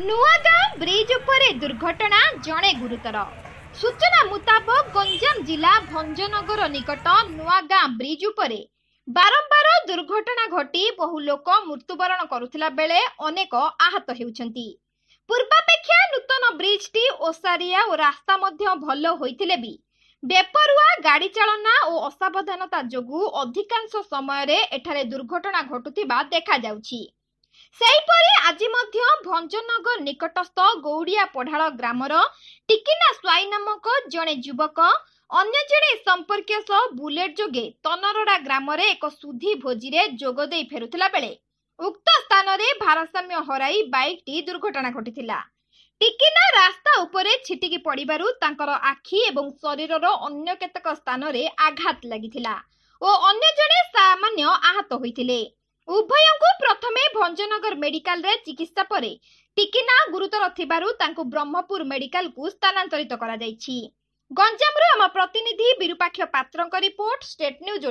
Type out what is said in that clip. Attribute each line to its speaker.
Speaker 1: Nuagaon bridge ଉପରେ ଦୁର୍ଘଟଣା ଜଣେ ଗୁରୁତର ସୂଚନା ମୁତାବକ ଗଞ୍ଜାମ ଜିଲ୍ଲା ଭଞ୍ଜନଗର ନିକଟ ନୂଆଗାଁ ବ୍ରିଜ୍ ଉପରେ ବାରମ୍ବାର ଦୁର୍ଘଟଣା ଘଟି ବହୁ ଲୋକ ମୃତ୍ୟୁବରଣ କରୁଥିଲା ବେଳେ ଅନେକ ଆହତ ହେଉଛନ୍ତି ପୂର୍ବାପେକ୍ଷା ନୂତନ ବ୍ରିଜ୍ଟି ଓସାରିଆ ଓ ରାସ୍ତା ମଧ୍ୟ ଭଲ ହୋଇଥିଲେ ବି ବେପରୁଆ ଗାଡ଼ି ଚାଳନା ଓ ଅସାବଧାନତା ଯୋଗୁଁ ଅଧିକାଂଶ ସମୟରେ ଏଠାରେ ଦୁର୍ଘଟଣା ଘଟୁଥିବା ଦେଖାଯାଉଛି ସେହିପରି ଆଜି ମଧ୍ୟ ଭଞ୍ଜନଗର ନିକଟସ୍ଥ ଗୌଡ଼ିଆ ପଢାଳ ଗ୍ରାମର ଟିକିନା ସ୍ୱାଇ ନାମକ ଜଣେ ଯୁବକ ଅନ୍ୟ ଜଣେ ସମ୍ପର୍କୀୟ ସହ ବୁଲେଟ୍ ଯୋଗେ ତନରଡ଼ା ଗ୍ରାମରେ ଏକ ସୁଧି ଭୋଜିରେ ଯୋଗ ଫେରୁଥିଲା ବେଳେ ଉକ୍ତ ସ୍ଥାନରେ ଭାରସାମ୍ୟ ହରାଇ ବାଇକ୍ଟି ଦୁର୍ଘଟଣା ଘଟିଥିଲା ଟିକିନା ରାସ୍ତା ଉପରେ ଛିଟିକି ପଡ଼ିବାରୁ ତାଙ୍କର ଆଖି ଏବଂ ଶରୀରର ଅନ୍ୟ କେତେକ ସ୍ଥାନରେ ଆଘାତ ଲାଗିଥିଲା ଓ ଅନ୍ୟ ଜଣେ ସାମାନ୍ୟ ଆହତ ହୋଇଥିଲେ ଉଭୟଙ୍କୁ ପ୍ରଥମେ ଭଞ୍ଜନଗର ମେଡିକାଲରେ ଚିକିତ୍ସା ପରେ ଟିକିନା ଗୁରୁତର ଥିବାରୁ ତାଙ୍କୁ ବ୍ରହ୍ମପୁର ମେଡିକାଲକୁ ସ୍ଥାନାନ୍ତରିତ କରାଯାଇଛି ଗଞ୍ଜାମରୁ ଆମ ପ୍ରତିନିଧି ବିରୁପାକ୍ଷ ପାତ୍ରଙ୍କ ରିପୋର୍ଟ ଷ୍ଟେଟ୍ ନ୍ୟୁଜ୍